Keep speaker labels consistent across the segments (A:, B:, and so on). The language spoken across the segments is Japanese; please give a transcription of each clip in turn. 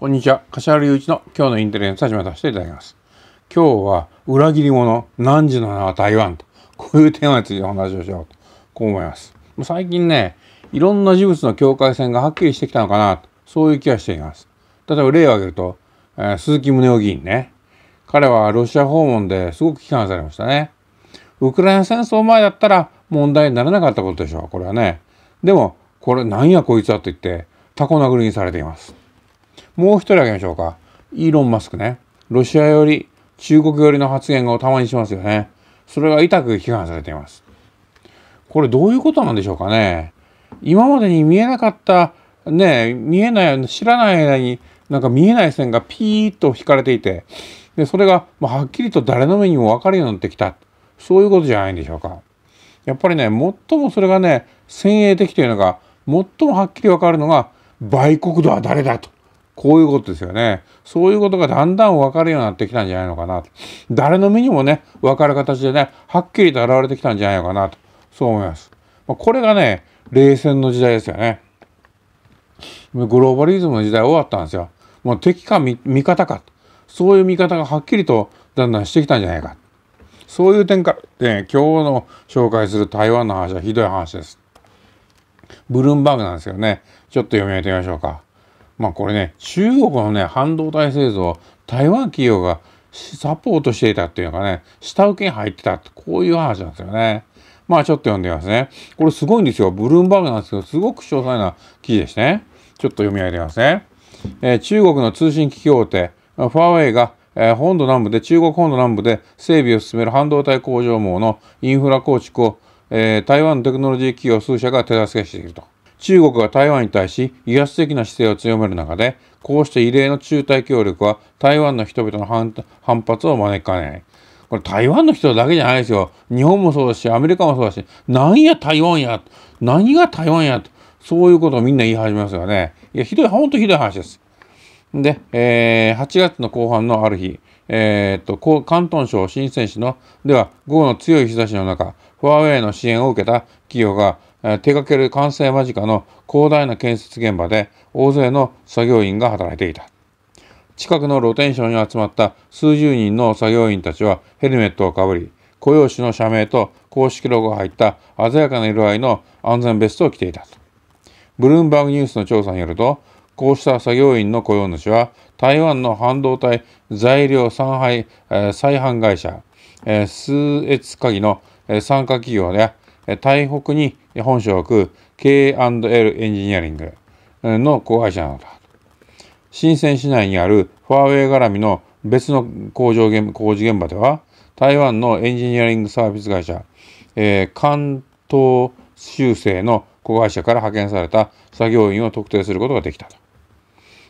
A: こんにちは。柏原雄一の今日のインテリジェンス始めさせていただきます。今日は裏切り者、何時の名は台湾と、こういうテーマについてお話をしようと、こう思います。最近ね、いろんな事物の境界線がはっきりしてきたのかなと、そういう気がしています。例えば例を挙げると、えー、鈴木宗男議員ね。彼はロシア訪問ですごく批判されましたね。ウクライナ戦争前だったら問題にならなかったことでしょう、これはね。でも、これ何やこいつはと言って、タコ殴りにされています。もう一人あげましょうか。イーロン・マスクね。ロシア寄り、中国寄りの発言をたまにしますよね。それが痛く批判されています。これどういうことなんでしょうかね。今までに見えなかった、ね、見えない、知らない間に、なんか見えない線がピーッと引かれていて、で、それが、まはっきりと誰の目にもわかるようになってきた。そういうことじゃないんでしょうか。やっぱりね、最もそれがね、先鋭的というのが、最もはっきりわかるのが、売国度は誰だと。こういうことですよね。そういうことがだんだん分かるようになってきたんじゃないのかなと。誰の目にもね、分かる形でね、はっきりと現れてきたんじゃないのかなと。そう思います。まあ、これがね、冷戦の時代ですよね。グローバリズムの時代終わったんですよ。もう敵か味方か。そういう見方がはっきりとだんだんしてきたんじゃないか。そういう点から、ね、今日の紹介する台湾の話はひどい話です。ブルームバーグなんですよね。ちょっと読み上げてみましょうか。まあこれね、中国のね、半導体製造台湾企業がサポートしていたっていうのがね、下請けに入ってたって、こういう話なんですよね。まあちょっと読んでみますね。これすごいんですよ。ブルームバーグなんですけど、すごく詳細な記事でしたね。ちょっと読み上げてみますね。えー、中国の通信機器大手、ファーウェイが、えー、本土南部で、中国本土南部で整備を進める半導体工場網のインフラ構築を、えー、台湾のテクノロジー企業数社が手助けしていると。中国が台湾に対し威圧的な姿勢を強める中で、こうして異例の中台協力は台湾の人々の反発を招かない。これ台湾の人だけじゃないですよ。日本もそうだし、アメリカもそうだし、なんや台湾や、何が台湾やと、そういうことをみんな言い始めますよね。いや、ひどい、ほんとひどい話です。で、えー、8月の後半のある日、えー、っと、広東省深セン市の、では、午後の強い日差しの中、ファーウェイの支援を受けた企業が、手掛ける完成間近の広大な建設現場で大勢の作業員が働いていた。近くの露天商に集まった数十人の作業員たちはヘルメットをかぶり、雇用主の社名と公式ロゴが入った鮮やかな色合いの安全ベストを着ていたブルームバーグニュースの調査によると、こうした作業員の雇用主は、台湾の半導体材料産廃、え再販会社、えー、スエツカの、え参加企業や、台北に本所属 K&L エンジニアリングの子会社なのだ。深セン市内にあるファーウェイ絡みの別の工場現工事現場では、台湾のエンジニアリングサービス会社、えー、関東修正の子会社から派遣された作業員を特定することができた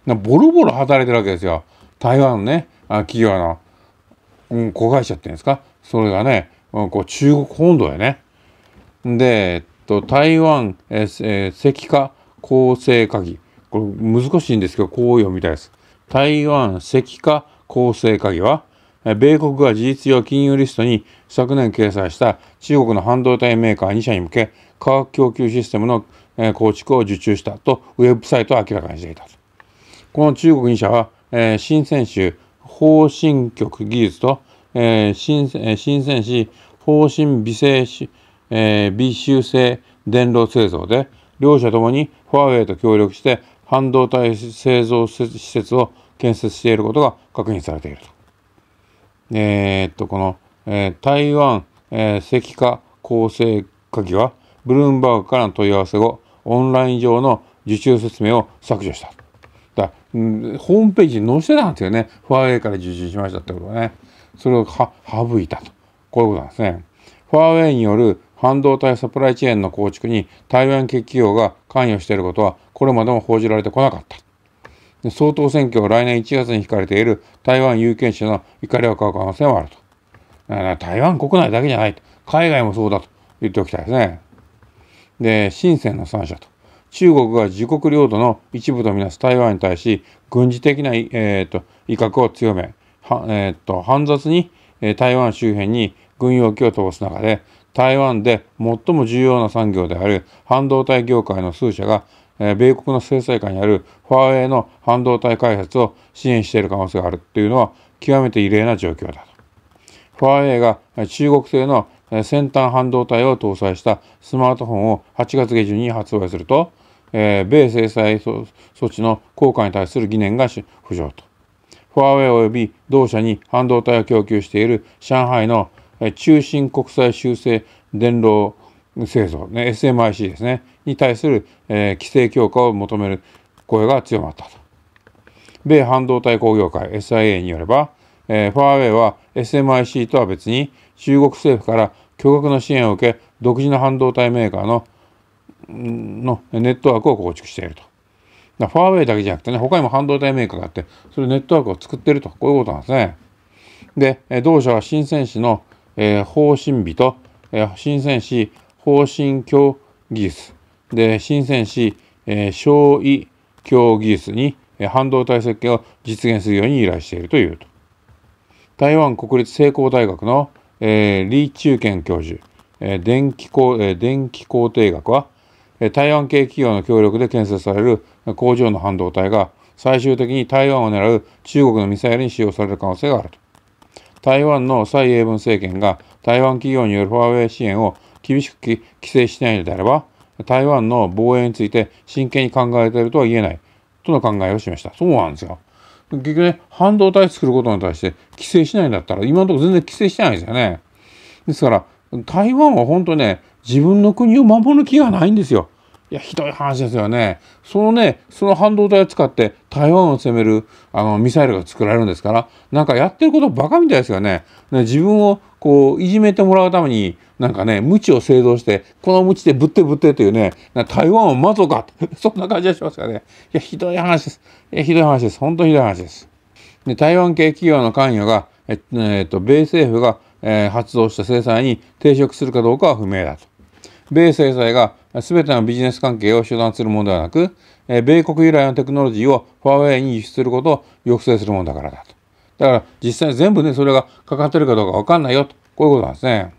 A: と。ボロボロ働いてるわけですよ。台湾のね、企業の、うん、子会社っていうんですか、それがね、こう中国本土やね。で、と、台湾、ええ石化構成鍵これ難しいんですけど、こう読みたいです。台湾石化構成鍵は、米国が事実上金融リストに昨年掲載した中国の半導体メーカー2社に向け化学供給システムの構築を受注したとウェブサイトを明らかにしていたこの中国2社は、えー、深セン州方針局技術と、えー、深セン市方針微生。えー、微修正電炉製造で両社ともにファーウェイと協力して半導体製造施設を建設していることが確認されていると。えー、っとこの、えー、台湾、え石化構成鍵はブルームバーグからの問い合わせ後オンライン上の受注説明を削除した。だホームページに載せたんですよね。ファーウェイから受注しましたってことはね。それを省いたと。こういうことなんですね。ファーウェイによる半導体サプライチェーンの構築に台湾系企業が関与していることはこれまでも報じられてこなかった。総統選挙を来年1月に控えている台湾有権者の怒りを買う可能性もあると。台湾国内だけじゃないと。海外もそうだと言っておきたいですね。で、深センの3者と。中国が自国領土の一部とみなす台湾に対し、軍事的な、えーと、威嚇を強め、はえーと、煩雑に台湾周辺に軍用機を通す中で、台湾で最も重要な産業である半導体業界の数社が米国の制裁下にあるファーウェイの半導体開発を支援している可能性があるというのは極めて異例な状況だと。ファーウェイが中国製の先端半導体を搭載したスマートフォンを8月下旬に発売すると、え米制裁措置の効果に対する疑念が浮上と。ファーウェイ及び同社に半導体を供給している上海の中心国際修正電炉製造、ね、SMIC ですね、に対する、えー、規制強化を求める声が強まったと。米半導体工業会 SIA によれば、えー、ファーウェイは SMIC とは別に中国政府から巨額の支援を受け、独自の半導体メーカーののネットワークを構築していると。だファーウェイだけじゃなくてね、他にも半導体メーカーがあって、それネットワークを作っていると、こういうことなんですね。で、同社は深セン市のえー、方針日と、えー、新鮮市方針教技術で新鮮市、えー、小医教技術に、えー、半導体設計を実現するように依頼しているというと台湾国立成功大学の、えー、李中堅教授、えー、電気工、えー、電気工程学は台湾系企業の協力で建設される工場の半導体が最終的に台湾を狙う中国のミサイルに使用される可能性があると。台湾の蔡英文政権が台湾企業によるファーウェイ支援を厳しく規制しないのであれば、台湾の防衛について真剣に考えているとは言えない、との考えを示した。そうなんですよ。結局ね、半導体作ることに対して規制しないんだったら、今のところ全然規制してないですよね。ですから、台湾は本当ね、自分の国を守る気がないんですよ。いやひどい話ですよねそのねその半導体を使って台湾を攻めるあのミサイルが作られるんですからなんかやってることバカみたいですよねね自分をこういじめてもらうためになんかね無知を製造してこの無知でぶってぶってというね台湾を待つか そんな感じがしますからねいやひどい話ですいやひどい話です本当ひどい話ですで台湾系企業の関与がえっと米政府が、えー、発動した制裁に抵触するかどうかは不明だと米制裁が全てのビジネス関係を遮断するものではなく、米国由来のテクノロジーをファーウェイに輸出することを抑制するものだからだと。だから実際全部ね、それがかかってるかどうかわかんないよと、こういうことなんですね。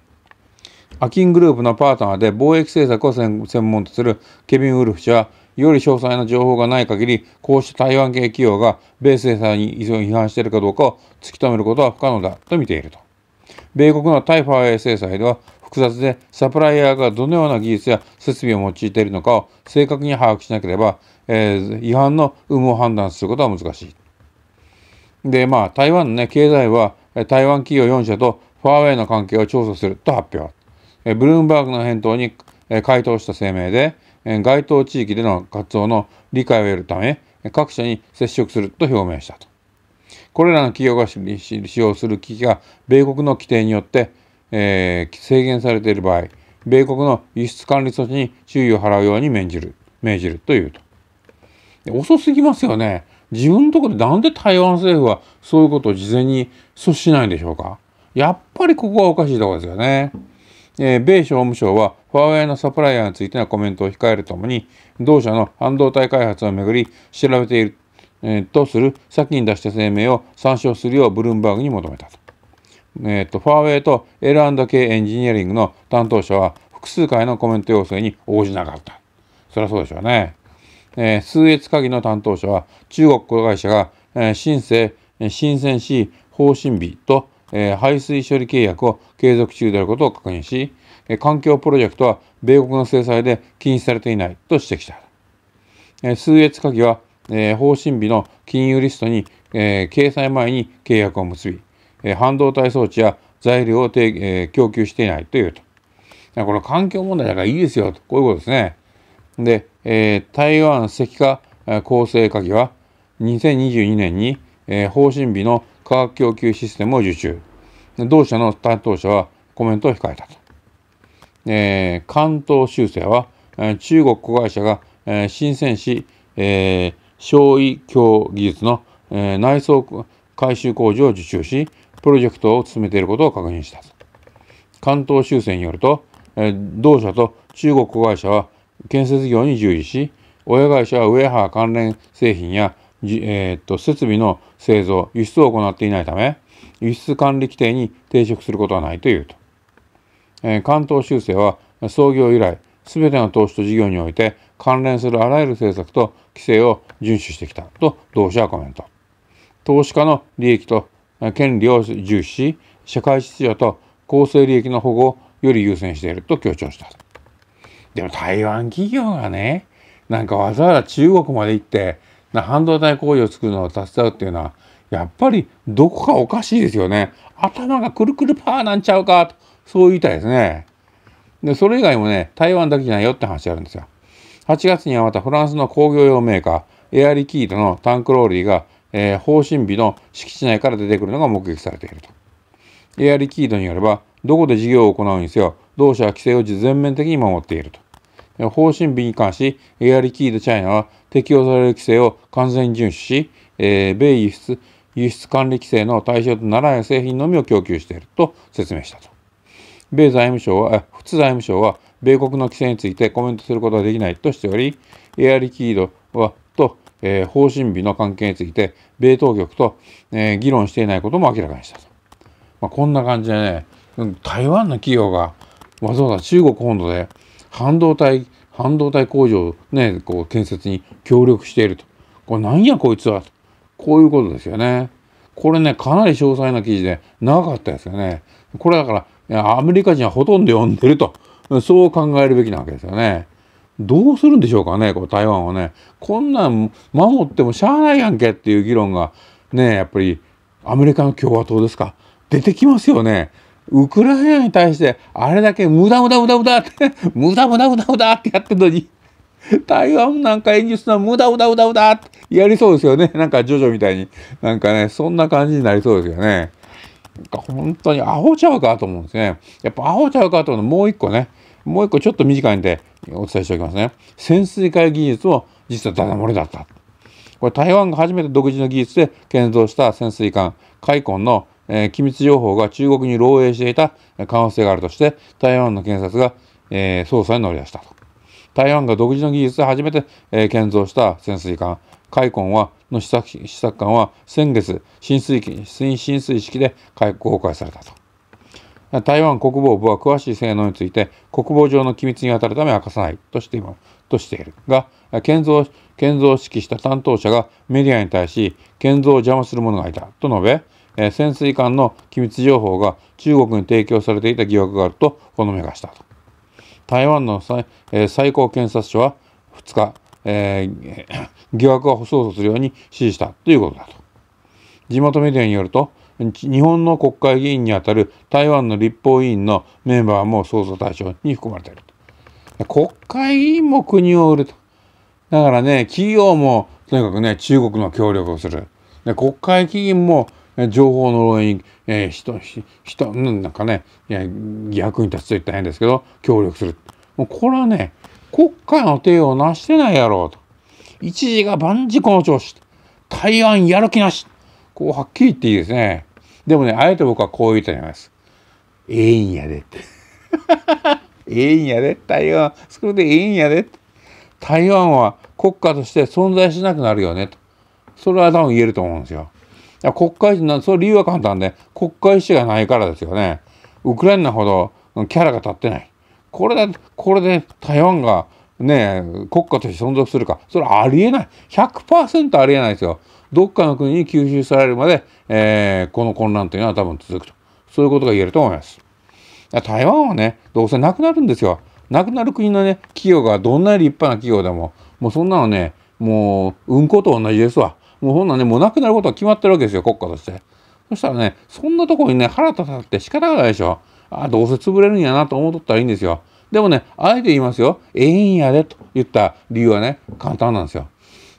A: アキングループのパートナーで貿易政策を専門とするケビン・ウルフ氏は、より詳細な情報がない限り、こうした台湾系企業が米制裁に批判しているかどうかを突き止めることは不可能だと見ていると。米国の対ファーウェイ制裁では、複雑でサプライヤーがどのような技術や設備を用いているのかを正確に把握しなければ、えー、違反の有無を判断することは難しい。でまあ台湾の、ね、経済は台湾企業4社とファーウェイの関係を調査すると発表。えブルームバーグの返答に回答した声明で該当地域での活動の理解を得るため各社に接触すると表明したと。これらの企業が使用する機器が米国の規定によってえー、制限されている場合米国の輸出管理措置に注意を払うように命じる命じるというと遅すぎますよね自分のところでなんで台湾政府はそういうことを事前に阻止しないんでしょうかやっぱりここはおかしいところですよね。えー、米商務省はファーウェイのサプライヤーについてのコメントを控えるともに同社の半導体開発をめぐり調べている、えー、とする先に出した声明を参照するようブルームバーグに求めたと。えー、っと、ファーウェイと L&K エンジニアリングの担当者は複数回のコメント要請に応じなかった。そりゃそうでしょうね。えー、数越鍵の担当者は中国子会社が、えー、新生、新鮮し方針日と、えー、排水処理契約を継続中であることを確認し、えー、環境プロジェクトは米国の制裁で禁止されていないと指摘した。えー、数越鍵は、えー、方針日の金融リストに、えー、掲載前に契約を結び、半導体装置や材料を供給していないというと。この環境問題だからいいですよと、こういうことですね。で、台湾石化構成鍵は2022年に、方針日の化学供給システムを受注。同社の担当者はコメントを控えたと。関東修正は、中国子会社が、えー、深セ市、えー、小医協技術の、内装改修工事を受注し、プロジェクトを進めていることを確認した。関東修正によると、同社と中国子会社は建設業に従事し、親会社はウェハー関連製品や、えー、っと設備の製造、輸出を行っていないため、輸出管理規定に抵触することはないというと。えー、関東修正は創業以来、すべての投資と事業において関連するあらゆる政策と規制を遵守してきたと同社はコメント。投資家の利益と権利を重視し社会秩序と公正利益の保護をより優先していると強調したでも台湾企業がねなんかわざわざ中国まで行って半導体工場を作るのを手伝うっていうのはやっぱりどこかおかしいですよね頭がくるくるパーなんちゃうかとそう言いたいですねでそれ以外もね台湾だけじゃないよって話あるんですよ8月にはまたフランスの工業用メーカーエアリキートのタンクローリーがえー、方針日の敷地内から出てくるのが目撃されていると。エアリキードによれば、どこで事業を行うにせよ、同社は規制を全面的に守っていると。方針日に関し、エアリキードチャイナは適用される規制を完全に遵守し、えー、米輸出、輸出管理規制の対象とならない製品のみを供給していると説明したと。米財務省は、通財務省は、米国の規制についてコメントすることはできないとしており、エアリキードはえー、方針日の関係について米当局と、えー、議論していないことも明らかにしたと、まあ、こんな感じでね台湾の企業がわざわざ中国本土で半導体半導体工場ね、こう建設に協力しているとこれなんやこいつはこういうことですよね。これねかなり詳細な記事で長かったですよね。これだからアメリカ人はほとんど読んでるとそう考えるべきなわけですよね。どうするんでしょうかねこう台湾はねこんなん守ってもしゃあないやんけっていう議論がねやっぱりアメリカの共和党ですか出てきますよね。ウクライナに対してあれだけ無駄無駄無駄無駄って無駄 無駄無駄無駄ってやってるのに台湾なんか演じするのは無駄無駄無駄無駄ってやりそうですよねなんかジョジョみたいになんかねそんな感じになりそうですよね。本当にアホちゃうかと思うんですね。やっぱアホちゃうかと思うのもう一個ねもう一個ちょっと短いんでお伝えしておきますね。潜水艦技術も実はダダ漏れだった。これ台湾が初めて独自の技術で建造した潜水艦海魂の、えー、機密情報が中国に漏洩していた可能性があるとして台湾の検察が、えー、捜査に乗り出したと。台湾が独自の技術で初めて、えー、建造した潜水艦海魂はの試作試作艦は先月浸水浸水式で公開されたと。台湾国防部は詳しい性能について国防上の機密に当たるため明かさないとしていとしているが建造建造指揮した担当者がメディアに対し建造を邪魔する者がいたと述べ潜水艦の機密情報が中国に提供されていた疑惑があるとほのめがしたと台湾の最えー、最高検察署は2日、えー、疑惑を捜査するように指示したということだと地元メディアによると日本の国会議員にあたる台湾の立法委員のメンバーも捜査対象に含まれている国会議員も国を売ると。だからね、企業もとにかくね、中国の協力をする。で国会議員も情報の漏洩に、えー、人、人、なんかね、役に立つと言ったら変ですけど、協力する。もうこれはね、国会の手をなしてないやろうと。一時が万事この調子。台湾やる気なし。こうはっきり言っていいですね。でもね、あえて僕はこう言うと思います。ええんやでって。ええんやで、台湾。それでええんやで台湾は国家として存在しなくなるよねと。それは多分言えると思うんですよ。国会議な、それ理由は簡単で、国会意志がないからですよね。ウクライナほどキャラが立ってない。これで、これで台湾がね、国家として存続するか、それありえない。100%ありえないですよ。どっかの国に吸収されるまで、えー、この混乱というのは多分続くとそういうことが言えると思います。台湾はねどうせなくなるんですよ。なくなる国のね企業がどんな立派な企業でももうそんなのねもううんこと同じですわ。もうそんなねもうなくなることは決まってるわけですよ国家として。そしたらねそんなとこにね腹立たって仕方がないでしょ。あどうせ潰れるんやなと思っとったらいいんですよ。でもねあえて言いますよ。ええんやでと言った理由はね簡単なんですよ。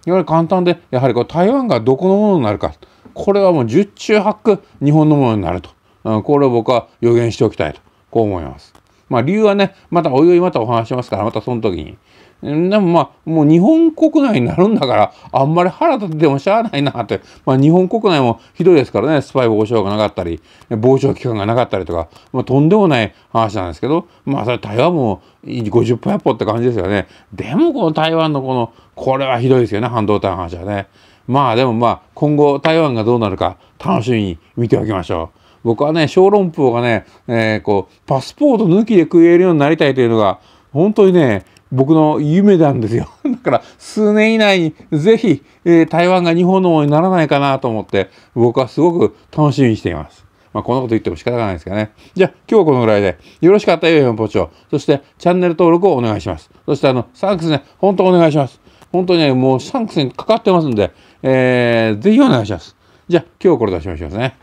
A: やはり簡単でやはりこう台湾がどこのものになるかこれはもう十中八九日本のものになると、うん、これを僕は予言しておきたいとこう思います。まあ理由はね、またおいおいまたお話しますから、またその時に。でもまあ、もう日本国内になるんだから、あんまり腹立ててもしゃあないなって。まあ日本国内もひどいですからね、スパイ防止法がなかったり、防止期間がなかったりとか、まあとんでもない話なんですけど、まあそれ台湾も50歩1歩って感じですよね。でもこの台湾のこの、これはひどいですよね、半導体の話はね。まあでもまあ、今後台湾がどうなるか楽しみに見ておきましょう。僕はね小籠包がね、えー、こうパスポート抜きで食えるようになりたいというのが本当にね僕の夢なんですよ。だから、数年以内にぜひ、えー、台湾が日本のものにならないかなと思って、僕はすごく楽しみにしています。まあ、こんなこと言っても仕方がないですからね。じゃあ、今日はこのぐらいで、よろしかったよ、4ポチョ。そして、チャンネル登録をお願いします。そして、あの、サンクスね、本当お願いします。本当にね、もうサンクスにかかってますんで、えー、ぜひお願いします。じゃあ、今日はこれでおしまいしますね。